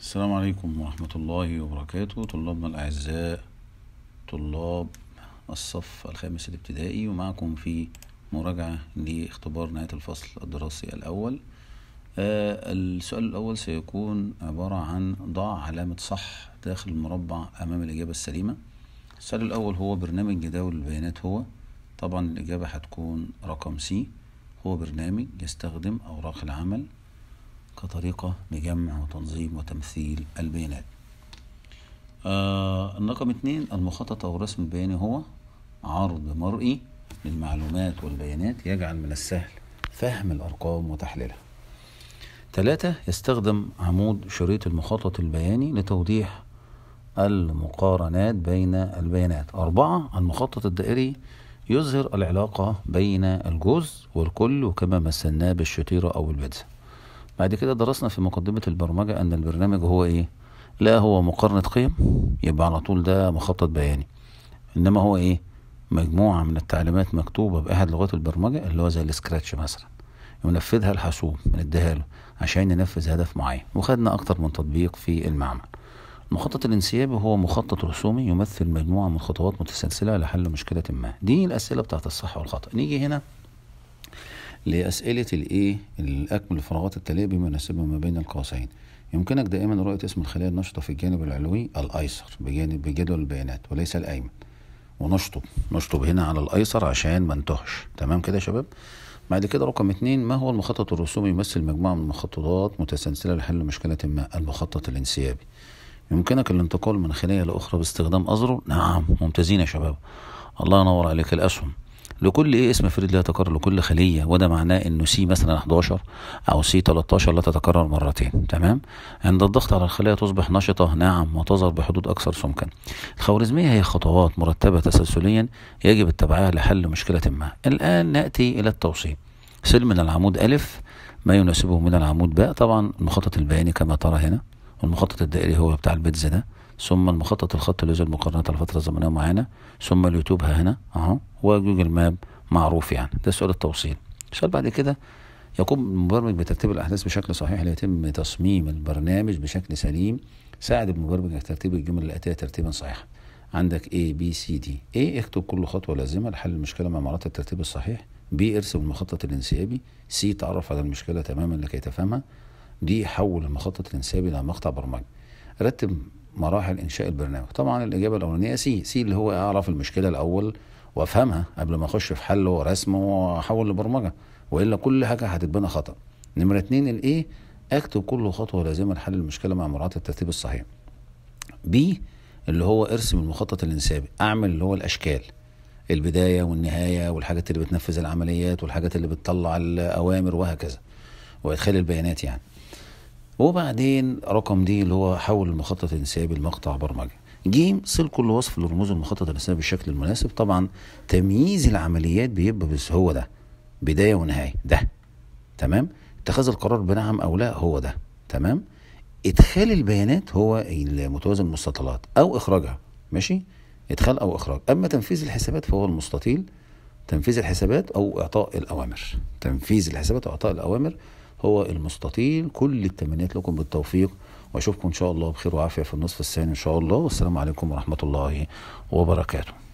السلام عليكم ورحمة الله وبركاته طلابنا الأعزاء طلاب الصف الخامس الابتدائي ومعكم في مراجعة لاختبار نهاية الفصل الدراسي الأول آه السؤال الأول سيكون عبارة عن ضع علامة صح داخل المربع أمام الإجابة السليمة السؤال الأول هو برنامج جداول البيانات هو طبعا الإجابة هتكون رقم سي هو برنامج يستخدم أوراق العمل كطريقة لجمع وتنظيم وتمثيل البيانات آه الرقم اتنين المخطط أو الرسم البياني هو عرض مرئي للمعلومات والبيانات يجعل من السهل فهم الأرقام وتحليلها ثلاثة يستخدم عمود شريط المخطط البياني لتوضيح المقارنات بين البيانات أربعة المخطط الدائري يظهر العلاقة بين الجزء والكل وكما مثلناه بالشطيرة أو البيتزا بعد كده درسنا في مقدمة البرمجة أن البرنامج هو إيه لا هو مقارنة قيم يبقى على طول ده مخطط بياني إنما هو إيه مجموعة من التعليمات مكتوبة بأحد لغات البرمجة اللي هو زي السكراتش مثلا ينفذها الحاسوب بنديها له عشان ينفذ هدف معين وخدنا أكتر من تطبيق في المعمل المخطط الانسيابي هو مخطط رسومي يمثل مجموعة من خطوات متسلسلة لحل مشكلة ما دي الأسئلة بتاعت الصح والخطأ نيجي هنا لأسئلة الإيه الأكمل الفراغات التالية بمناسبة ما بين القوسين يمكنك دائما رؤية اسم الخلية النشطة في الجانب العلوي الأيسر بجانب بجدول البيانات وليس الأيمن ونشطب نشطب هنا على الأيسر عشان ما انتهش تمام كده يا شباب بعد كده رقم اتنين ما هو المخطط الرسومي يمثل مجموعة من المخططات متسلسلة لحل مشكلة ما المخطط الانسيابي يمكنك الانتقال من خلية لأخرى باستخدام أزرق نعم ممتازين يا شباب الله ينور عليك الأسهم لكل ايه اسم فريد لا يتكرر لكل خليه وده معناه انه سي مثلا 11 او سي 13 لا تتكرر مرتين تمام عند الضغط على الخليه تصبح نشطه ناعم وتظهر بحدود اكثر سمكا الخوارزميه هي خطوات مرتبه تسلسليا يجب اتباعها لحل مشكله ما الان ناتي الى التوصيل سل من العمود الف ما يناسبه من العمود باء طبعا المخطط البياني كما ترى هنا والمخطط الدائري هو بتاع البيتزا ده ثم المخطط الخط لا يزال مقارنة على فترة زمنية معينة ثم اليوتيوب ها هنا اهو وجوجل ماب معروف يعني ده سؤال التوصيل السؤال بعد كده يقوم المبرمج بترتيب الأحداث بشكل صحيح ليتم تصميم البرنامج بشكل سليم ساعد المبرمج على ترتيب الجمل الآتية ترتيبا صحيحا عندك A B C D A اكتب كل خطوة لازمة لحل المشكلة مع مهارات الترتيب الصحيح B ارسم المخطط الانسيابي C تعرف على المشكلة تماما لكي تفهمها D حول المخطط الانسيابي إلى مقطع برمجي رتب مراحل انشاء البرنامج طبعا الاجابه الاولانيه سي سي اللي هو اعرف المشكله الاول وافهمها قبل ما اخش في حل ورسم واحول لبرمجه والا كل حاجه هتتبنى خطا نمره اتنين الايه اكتب كل خطوه لازمه لحل المشكله مع مراعاه الترتيب الصحيح بي اللي هو ارسم المخطط الانسابي اعمل اللي هو الاشكال البدايه والنهايه والحاجات اللي بتنفذ العمليات والحاجات اللي بتطلع الاوامر وهكذا وادخال البيانات يعني وبعدين رقم دي اللي هو حول المخطط الانسيابي لمقطع برمجه جيم سيل كل وصف لرموز المخطط الانسيابي بالشكل المناسب طبعا تمييز العمليات بيبقى بس هو ده بدايه ونهايه ده تمام اتخاذ القرار بنعم او لا هو ده تمام ادخال البيانات هو المتوازن المستطيلات او اخراجها ماشي ادخال او اخراج اما تنفيذ الحسابات فهو المستطيل تنفيذ الحسابات او اعطاء الاوامر تنفيذ الحسابات او اعطاء الاوامر هو المستطيل كل التمنيات لكم بالتوفيق واشوفكم ان شاء الله بخير وعافيه في النصف الثاني ان شاء الله والسلام عليكم ورحمه الله وبركاته